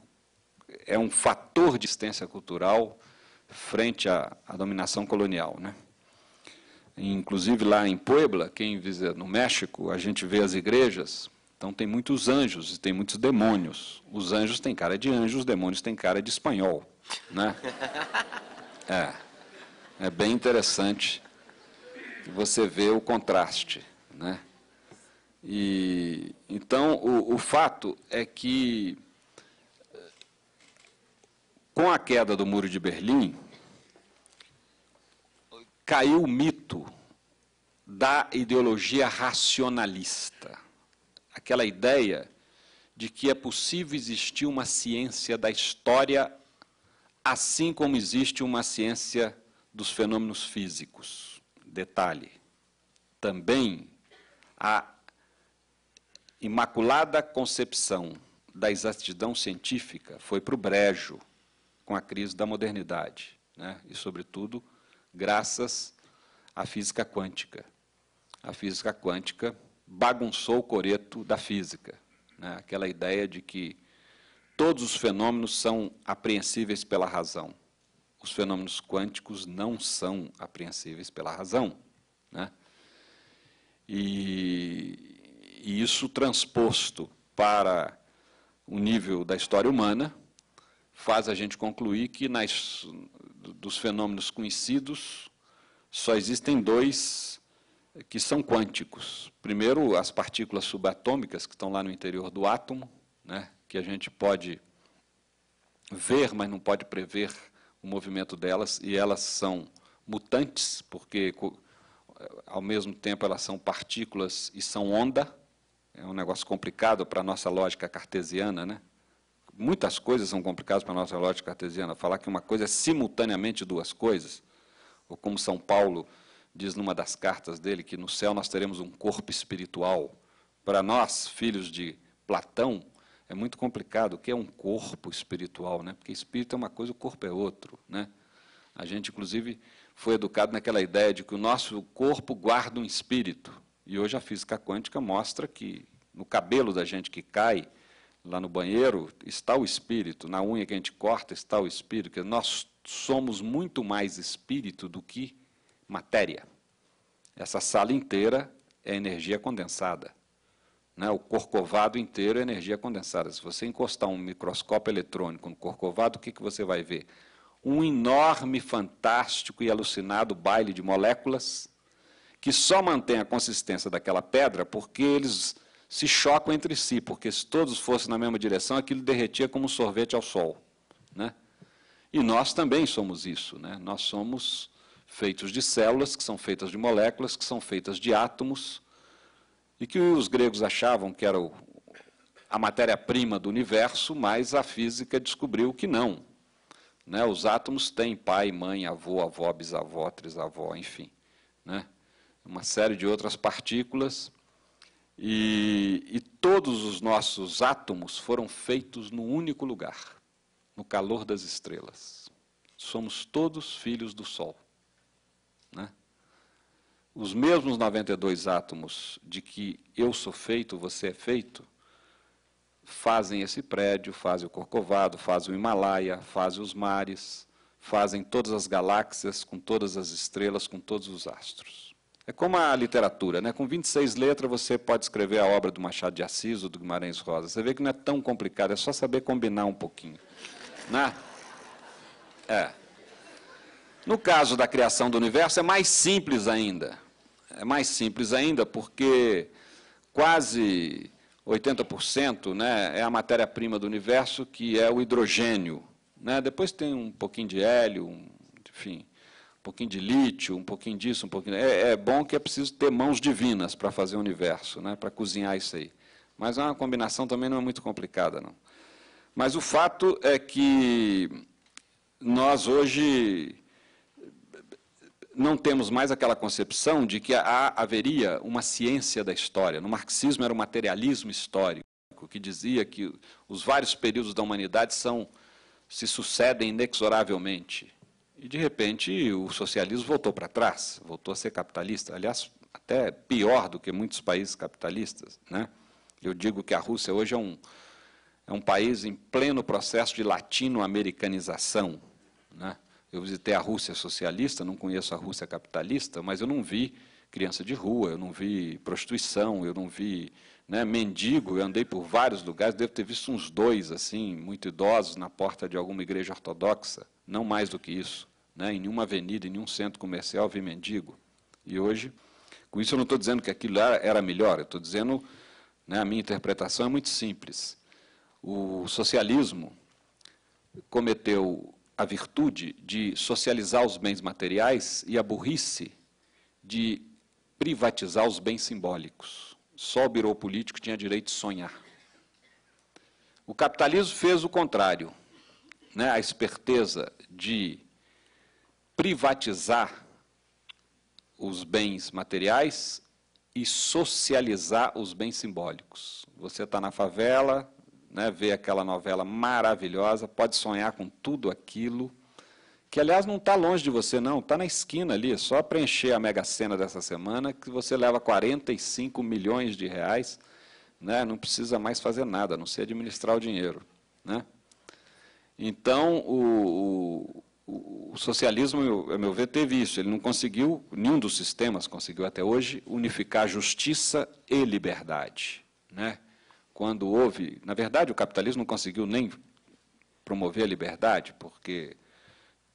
é um fator de existência cultural frente à, à dominação colonial. Né? Inclusive lá em Puebla, quem visita no México, a gente vê as igrejas, então tem muitos anjos e tem muitos demônios. Os anjos têm cara de anjo, os demônios têm cara de espanhol. Né? É, é bem interessante você ver o contraste. Né? E, então, o, o fato é que com a queda do Muro de Berlim, caiu o mito da ideologia racionalista. Aquela ideia de que é possível existir uma ciência da história assim como existe uma ciência dos fenômenos físicos. Detalhe: também a imaculada concepção da exatidão científica foi para o brejo com a crise da modernidade, né? e, sobretudo, graças à física quântica. A física quântica bagunçou o coreto da física. Né? Aquela ideia de que todos os fenômenos são apreensíveis pela razão. Os fenômenos quânticos não são apreensíveis pela razão. Né? E, e isso transposto para o nível da história humana, faz a gente concluir que nas, dos fenômenos conhecidos só existem dois que são quânticos. Primeiro, as partículas subatômicas que estão lá no interior do átomo, né, que a gente pode ver, mas não pode prever o movimento delas, e elas são mutantes, porque ao mesmo tempo elas são partículas e são onda. É um negócio complicado para a nossa lógica cartesiana, né? muitas coisas são complicadas para a nossa lógica cartesiana. Falar que uma coisa é simultaneamente duas coisas, ou como São Paulo diz numa das cartas dele, que no céu nós teremos um corpo espiritual. Para nós, filhos de Platão, é muito complicado o que é um corpo espiritual, né? porque espírito é uma coisa, o corpo é outro. Né? A gente, inclusive, foi educado naquela ideia de que o nosso corpo guarda um espírito. E hoje a física quântica mostra que no cabelo da gente que cai, lá no banheiro, está o espírito, na unha que a gente corta está o espírito, que nós somos muito mais espírito do que matéria. Essa sala inteira é energia condensada. Né? O corcovado inteiro é energia condensada. Se você encostar um microscópio eletrônico no corcovado, o que, que você vai ver? Um enorme, fantástico e alucinado baile de moléculas que só mantém a consistência daquela pedra porque eles se chocam entre si, porque se todos fossem na mesma direção, aquilo derretia como sorvete ao sol. Né? E nós também somos isso. Né? Nós somos feitos de células, que são feitas de moléculas, que são feitas de átomos, e que os gregos achavam que era a matéria-prima do universo, mas a física descobriu que não. Né? Os átomos têm pai, mãe, avô, avó, bisavó, trisavó, enfim. Né? Uma série de outras partículas e, e todos os nossos átomos foram feitos num único lugar, no calor das estrelas. Somos todos filhos do Sol. Né? Os mesmos 92 átomos de que eu sou feito, você é feito, fazem esse prédio, fazem o Corcovado, fazem o Himalaia, fazem os mares, fazem todas as galáxias, com todas as estrelas, com todos os astros. É como a literatura, né? com 26 letras você pode escrever a obra do Machado de Assis ou do Guimarães Rosa. Você vê que não é tão complicado, é só saber combinar um pouquinho. Né? É. No caso da criação do universo, é mais simples ainda. É mais simples ainda porque quase 80% né, é a matéria-prima do universo, que é o hidrogênio. Né? Depois tem um pouquinho de hélio, um, enfim um pouquinho de lítio, um pouquinho disso, um pouquinho. É, é bom que é preciso ter mãos divinas para fazer o universo, né, para cozinhar isso aí. Mas é uma combinação também não é muito complicada, não. Mas o fato é que nós hoje não temos mais aquela concepção de que há, haveria uma ciência da história. No marxismo era o um materialismo histórico, que dizia que os vários períodos da humanidade são se sucedem inexoravelmente. E, de repente, o socialismo voltou para trás, voltou a ser capitalista. Aliás, até pior do que muitos países capitalistas. Né? Eu digo que a Rússia hoje é um, é um país em pleno processo de latino-americanização. Né? Eu visitei a Rússia socialista, não conheço a Rússia capitalista, mas eu não vi criança de rua, eu não vi prostituição, eu não vi né, mendigo, eu andei por vários lugares, devo ter visto uns dois, assim, muito idosos, na porta de alguma igreja ortodoxa, não mais do que isso. Né, em nenhuma avenida, em nenhum centro comercial, vi mendigo. E hoje, com isso eu não estou dizendo que aquilo era, era melhor, eu estou dizendo, né, a minha interpretação é muito simples. O socialismo cometeu a virtude de socializar os bens materiais e a burrice de privatizar os bens simbólicos. Só o birô político tinha direito de sonhar. O capitalismo fez o contrário. Né? A esperteza de privatizar os bens materiais e socializar os bens simbólicos. Você está na favela, né, vê aquela novela maravilhosa, pode sonhar com tudo aquilo, que aliás não está longe de você, não, está na esquina ali. É só preencher a Mega Sena dessa semana que você leva 45 milhões de reais, né? não precisa mais fazer nada, a não ser administrar o dinheiro. Né? Então, o, o, o socialismo, a meu ver, teve isso. Ele não conseguiu, nenhum dos sistemas conseguiu até hoje, unificar justiça e liberdade. Né? Quando houve. Na verdade, o capitalismo não conseguiu nem promover a liberdade, porque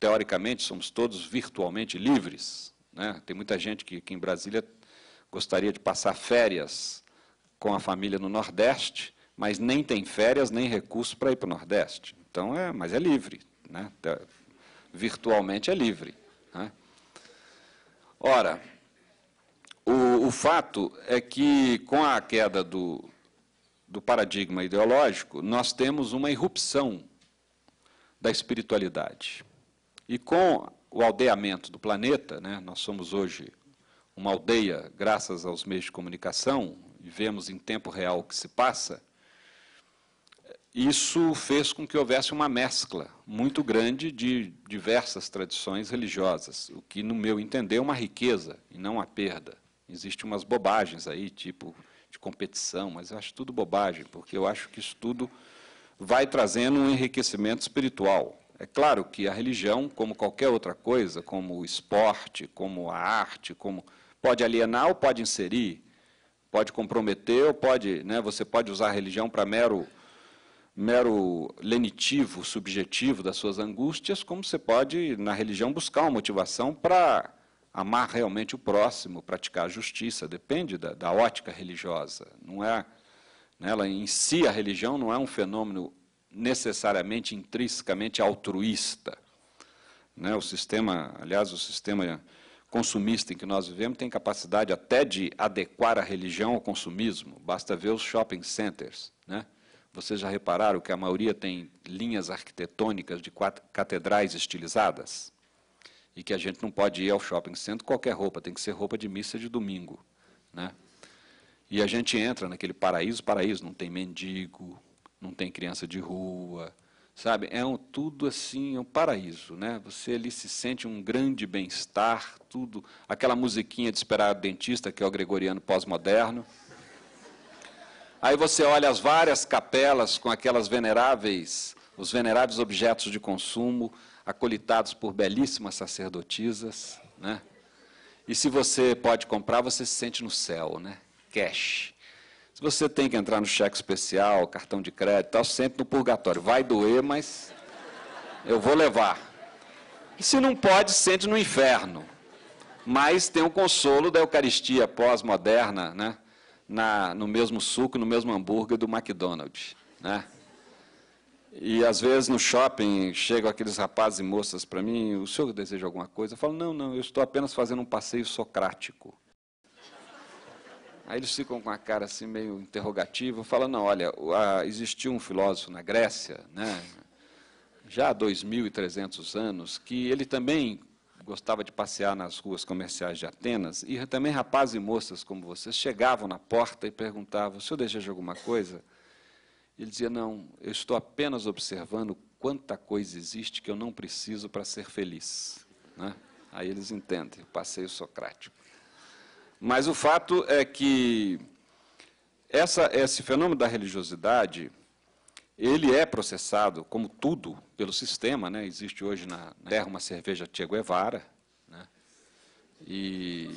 teoricamente, somos todos virtualmente livres. Né? Tem muita gente que, que em Brasília gostaria de passar férias com a família no Nordeste, mas nem tem férias nem recursos para ir para o Nordeste. Então é, mas é livre, né? virtualmente é livre. Né? Ora, o, o, fato é que com a queda do, do paradigma ideológico, nós temos uma irrupção da espiritualidade. E com o aldeamento do planeta, né, nós somos hoje uma aldeia, graças aos meios de comunicação, e vemos em tempo real o que se passa, isso fez com que houvesse uma mescla muito grande de diversas tradições religiosas, o que, no meu entender, é uma riqueza e não uma perda. Existem umas bobagens aí, tipo de competição, mas eu acho tudo bobagem, porque eu acho que isso tudo vai trazendo um enriquecimento espiritual. É claro que a religião, como qualquer outra coisa, como o esporte, como a arte, como pode alienar ou pode inserir, pode comprometer ou pode, né, você pode usar a religião para mero mero lenitivo, subjetivo das suas angústias, como você pode na religião buscar uma motivação para amar realmente o próximo, praticar a justiça, depende da, da ótica religiosa. Não é, né, ela em si a religião não é um fenômeno necessariamente intrinsecamente altruísta. Né? O sistema, aliás, o sistema consumista em que nós vivemos tem capacidade até de adequar a religião ao consumismo. Basta ver os shopping centers. Né? Vocês já repararam que a maioria tem linhas arquitetônicas de catedrais estilizadas? E que a gente não pode ir ao shopping center qualquer roupa, tem que ser roupa de missa de domingo. Né? E a gente entra naquele paraíso, paraíso não tem mendigo, não tem criança de rua, sabe? É um, tudo assim, é um paraíso, né? Você ali se sente um grande bem-estar, tudo. Aquela musiquinha de esperar o dentista, que é o gregoriano pós-moderno. Aí você olha as várias capelas com aquelas veneráveis, os veneráveis objetos de consumo, acolitados por belíssimas sacerdotisas, né? E se você pode comprar, você se sente no céu, né? Cash. Se você tem que entrar no cheque especial, cartão de crédito, tal, sempre no purgatório. Vai doer, mas eu vou levar. E se não pode, sente no inferno. Mas tem o consolo da Eucaristia pós-moderna, né? Na, no mesmo suco, no mesmo hambúrguer do McDonald's. Né? E às vezes no shopping chegam aqueles rapazes e moças para mim, o senhor deseja alguma coisa? Eu falo, não, não, eu estou apenas fazendo um passeio socrático. Aí eles ficam com a cara assim meio interrogativa, falando: não, olha, existiu um filósofo na Grécia, né, já há 2.300 anos, que ele também gostava de passear nas ruas comerciais de Atenas, e também rapazes e moças como vocês chegavam na porta e perguntavam, o senhor deseja alguma coisa? Ele dizia, não, eu estou apenas observando quanta coisa existe que eu não preciso para ser feliz. Né? Aí eles entendem, o passeio socrático. Mas o fato é que essa, esse fenômeno da religiosidade, ele é processado, como tudo, pelo sistema. Né? Existe hoje na Terra uma cerveja Che Guevara. Né? E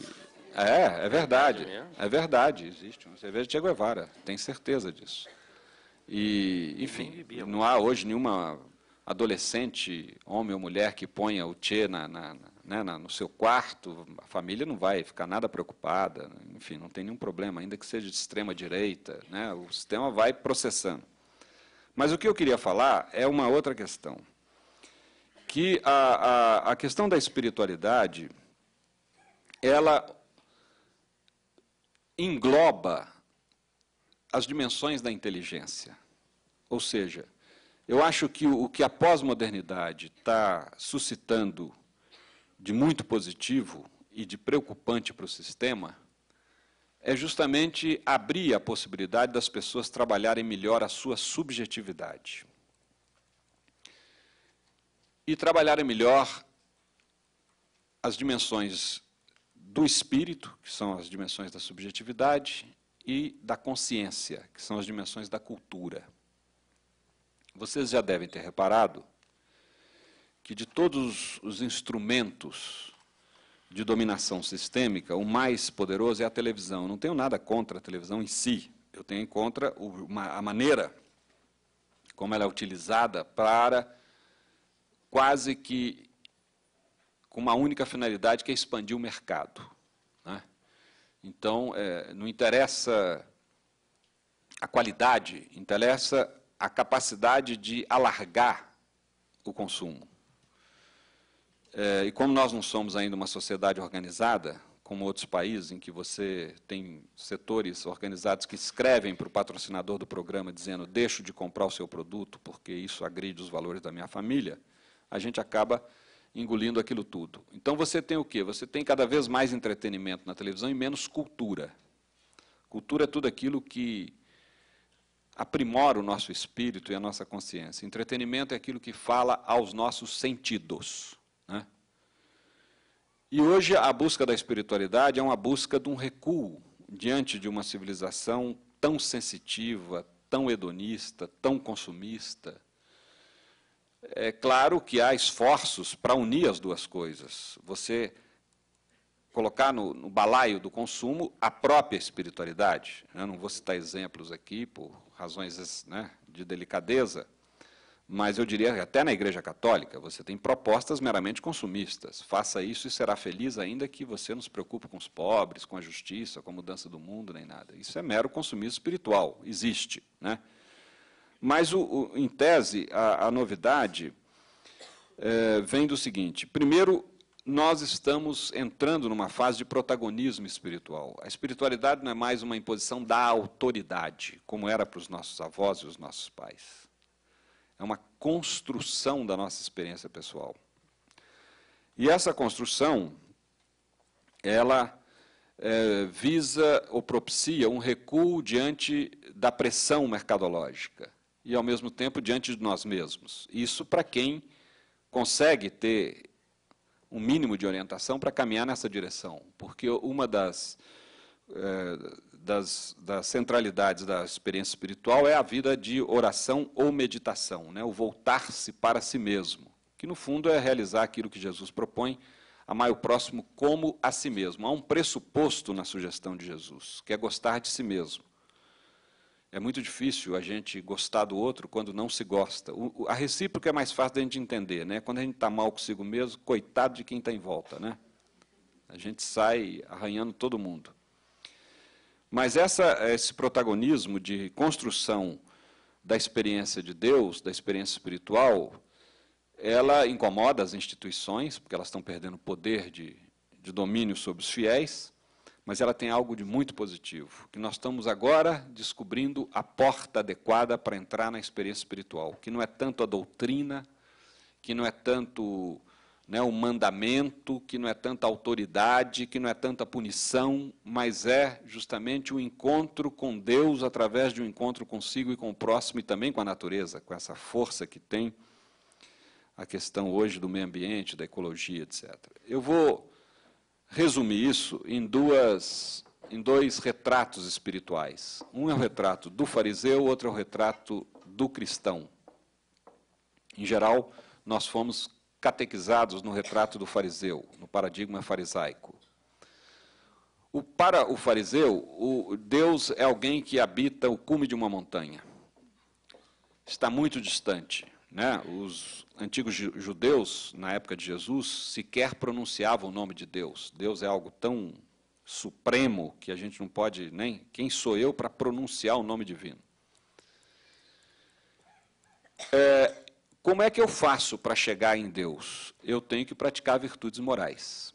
é, é, é verdade. É verdade, existe uma cerveja Che Guevara, tenho certeza disso. E, enfim, não há hoje nenhuma adolescente, homem ou mulher, que ponha o Che na, na, né, no seu quarto, a família não vai ficar nada preocupada, enfim, não tem nenhum problema, ainda que seja de extrema direita, né, o sistema vai processando. Mas o que eu queria falar é uma outra questão, que a, a, a questão da espiritualidade, ela engloba as dimensões da inteligência, ou seja, eu acho que o que a pós-modernidade está suscitando de muito positivo e de preocupante para o sistema é justamente abrir a possibilidade das pessoas trabalharem melhor a sua subjetividade. E trabalharem melhor as dimensões do espírito, que são as dimensões da subjetividade, e da consciência, que são as dimensões da cultura. Vocês já devem ter reparado que de todos os instrumentos de dominação sistêmica, o mais poderoso é a televisão. Eu não tenho nada contra a televisão em si, eu tenho contra a maneira como ela é utilizada para quase que com uma única finalidade, que é expandir o mercado. Né? Então, é, não interessa a qualidade, interessa a capacidade de alargar o consumo. É, e como nós não somos ainda uma sociedade organizada, como outros países, em que você tem setores organizados que escrevem para o patrocinador do programa dizendo: deixo de comprar o seu produto porque isso agride os valores da minha família, a gente acaba engolindo aquilo tudo. Então você tem o quê? Você tem cada vez mais entretenimento na televisão e menos cultura. Cultura é tudo aquilo que aprimora o nosso espírito e a nossa consciência. Entretenimento é aquilo que fala aos nossos sentidos. Né? E hoje a busca da espiritualidade é uma busca de um recuo diante de uma civilização tão sensitiva, tão hedonista, tão consumista. É claro que há esforços para unir as duas coisas. Você colocar no, no balaio do consumo a própria espiritualidade. Eu né? não vou citar exemplos aqui por razões né, de delicadeza, mas eu diria que até na Igreja Católica você tem propostas meramente consumistas. Faça isso e será feliz, ainda que você não se preocupe com os pobres, com a justiça, com a mudança do mundo, nem nada. Isso é mero consumismo espiritual, existe. Né? Mas, o, o, em tese, a, a novidade é, vem do seguinte: primeiro, nós estamos entrando numa fase de protagonismo espiritual. A espiritualidade não é mais uma imposição da autoridade, como era para os nossos avós e os nossos pais é uma construção da nossa experiência pessoal. E essa construção, ela é, visa ou propicia um recuo diante da pressão mercadológica e, ao mesmo tempo, diante de nós mesmos. Isso para quem consegue ter um mínimo de orientação para caminhar nessa direção, porque uma das é, das, das centralidades da experiência espiritual é a vida de oração ou meditação, né? o voltar-se para si mesmo, que no fundo é realizar aquilo que Jesus propõe, amar o próximo como a si mesmo. Há um pressuposto na sugestão de Jesus, que é gostar de si mesmo. É muito difícil a gente gostar do outro quando não se gosta. O, a recíproca é mais fácil da gente entender, né? Quando a gente está mal consigo mesmo, coitado de quem está em volta, né? A gente sai arranhando todo mundo. Mas essa, esse protagonismo de construção da experiência de Deus, da experiência espiritual, ela incomoda as instituições, porque elas estão perdendo poder de, de domínio sobre os fiéis, mas ela tem algo de muito positivo, que nós estamos agora descobrindo a porta adequada para entrar na experiência espiritual, que não é tanto a doutrina, que não é tanto né, um mandamento que não é tanta autoridade, que não é tanta punição, mas é justamente o um encontro com Deus através de um encontro consigo e com o próximo e também com a natureza, com essa força que tem a questão hoje do meio ambiente, da ecologia, etc. Eu vou resumir isso em duas em dois retratos espirituais. Um é o retrato do fariseu, outro é o retrato do cristão. Em geral, nós fomos catequizados no retrato do fariseu, no paradigma farisaico. O, para o fariseu, o Deus é alguém que habita o cume de uma montanha. Está muito distante. Né? Os antigos judeus, na época de Jesus, sequer pronunciavam o nome de Deus. Deus é algo tão supremo que a gente não pode nem. Quem sou eu para pronunciar o nome divino? É, como é que eu faço para chegar em Deus? Eu tenho que praticar virtudes morais.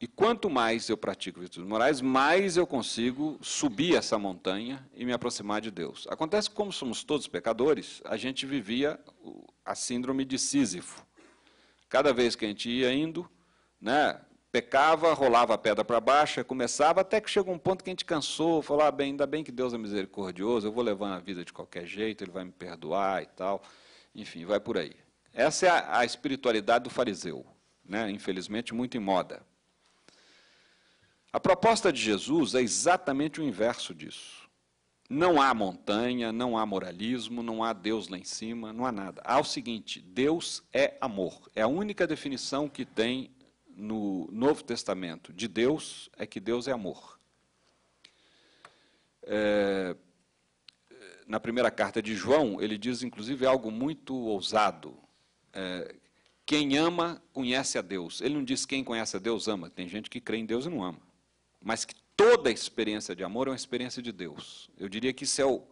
E quanto mais eu pratico virtudes morais, mais eu consigo subir essa montanha e me aproximar de Deus. Acontece que, como somos todos pecadores, a gente vivia a síndrome de Sísifo. Cada vez que a gente ia indo, né, pecava, rolava a pedra para baixo, começava, até que chegou um ponto que a gente cansou, falou, ah, bem, ainda bem que Deus é misericordioso, eu vou levar a vida de qualquer jeito, Ele vai me perdoar e tal. Enfim, vai por aí. Essa é a, a espiritualidade do fariseu, né? infelizmente muito em moda. A proposta de Jesus é exatamente o inverso disso. Não há montanha, não há moralismo, não há Deus lá em cima, não há nada. Há o seguinte: Deus é amor. É a única definição que tem no Novo Testamento de Deus é que Deus é amor. É, na primeira carta de João, ele diz, inclusive, algo muito ousado. É, quem ama, conhece a Deus. Ele não diz quem conhece a Deus ama. Tem gente que crê em Deus e não ama. Mas que toda experiência de amor é uma experiência de Deus. Eu diria que isso é o,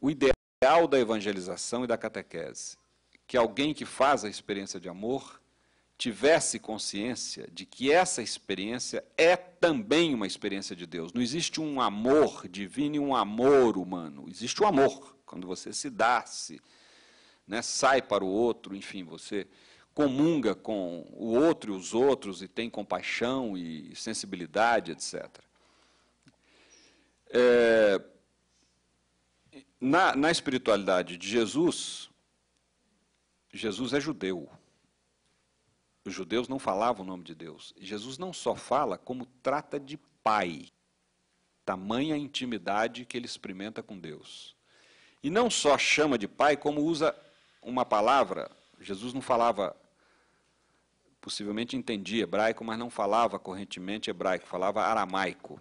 o ideal da evangelização e da catequese. Que alguém que faz a experiência de amor tivesse consciência de que essa experiência é também uma experiência de Deus. Não existe um amor divino e um amor humano. Existe o um amor, quando você se dá-se, né, sai para o outro, enfim, você comunga com o outro e os outros e tem compaixão e sensibilidade, etc. É, na, na espiritualidade de Jesus, Jesus é judeu. Os judeus não falavam o nome de Deus. Jesus não só fala, como trata de pai. Tamanha intimidade que ele experimenta com Deus. E não só chama de pai, como usa uma palavra. Jesus não falava, possivelmente entendia hebraico, mas não falava correntemente hebraico, falava aramaico.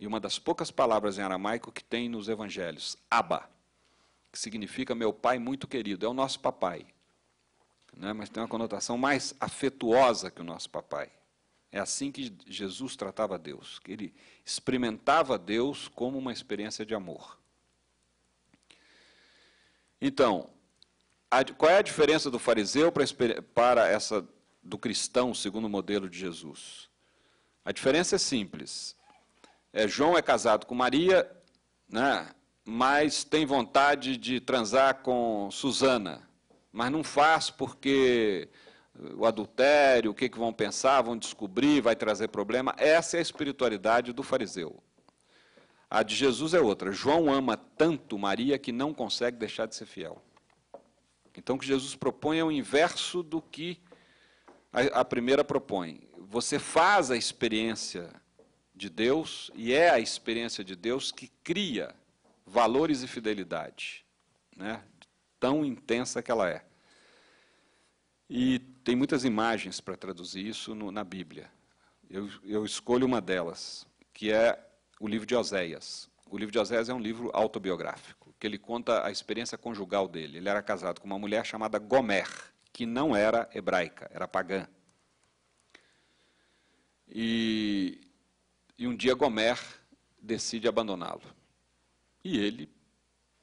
E uma das poucas palavras em aramaico que tem nos evangelhos, aba, que significa meu pai muito querido, é o nosso papai né? mas tem uma conotação mais afetuosa que o nosso papai. É assim que Jesus tratava Deus, que ele experimentava Deus como uma experiência de amor. Então, a, qual é a diferença do fariseu para, para essa do cristão segundo o modelo de Jesus? A diferença é simples. É, João é casado com Maria, né, mas tem vontade de transar com Susana mas não faz porque eh, o adultério, o que, que vão pensar, vão descobrir, vai trazer problema. Essa é a espiritualidade do fariseu. A de Jesus é outra. João ama tanto Maria que não consegue deixar de ser fiel. Então, o que Jesus propõe é o inverso do que a, a primeira propõe. Você faz a experiência de Deus, e é a experiência de Deus que cria valores e fidelidade. Né? tão intensa que ela é. E tem muitas imagens para traduzir isso no, na Bíblia. Eu, eu escolho uma delas, que é o livro de Oséias. O livro de Oséias é um livro autobiográfico, que ele conta a experiência conjugal dele. Ele era casado com uma mulher chamada Gomer, que não era hebraica, era pagã. E, e um dia Gomer decide abandoná-lo. E ele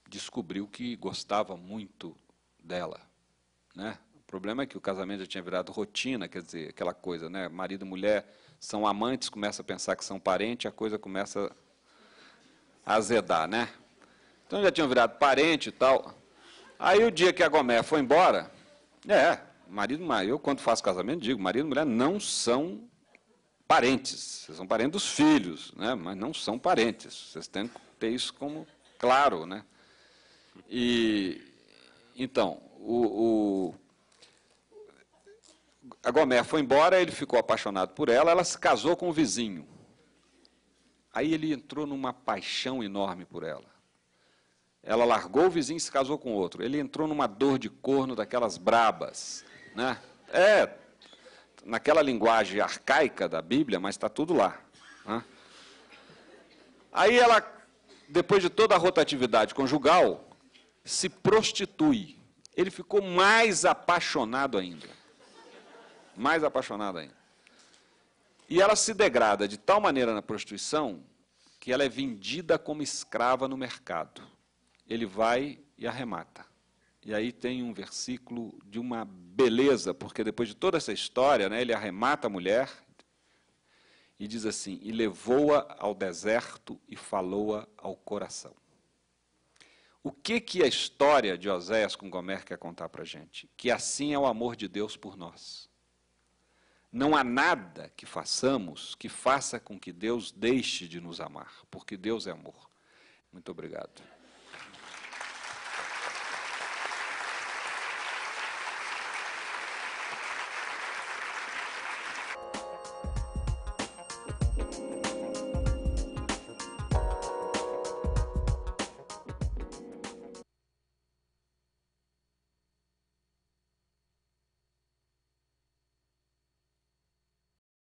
descobriu que gostava muito dela, né? O problema é que o casamento já tinha virado rotina, quer dizer, aquela coisa, né? Marido e mulher são amantes, começa a pensar que são parente, a coisa começa a azedar, né? Então já tinham virado parente e tal. Aí o dia que a Gomé foi embora, é, marido eu quando faço casamento digo, marido e mulher não são parentes, vocês são parentes dos filhos, né? mas não são parentes. Vocês têm que ter isso como claro, né? E, então, o, o a Gomé foi embora, ele ficou apaixonado por ela, ela se casou com o vizinho. Aí ele entrou numa paixão enorme por ela. Ela largou o vizinho e se casou com outro. Ele entrou numa dor de corno daquelas brabas. Né? É, naquela linguagem arcaica da Bíblia, mas está tudo lá. Né? Aí ela, depois de toda a rotatividade conjugal, se prostitui. Ele ficou mais apaixonado ainda. Mais apaixonado ainda. E ela se degrada de tal maneira na prostituição que ela é vendida como escrava no mercado. Ele vai e arremata. E aí tem um versículo de uma beleza, porque depois de toda essa história, né, ele arremata a mulher e diz assim: E levou-a ao deserto e falou-a ao coração. O que, que a história de Oséias com Gomer quer contar para a gente? Que assim é o amor de Deus por nós. Não há nada que façamos que faça com que Deus deixe de nos amar, porque Deus é amor. Muito obrigado.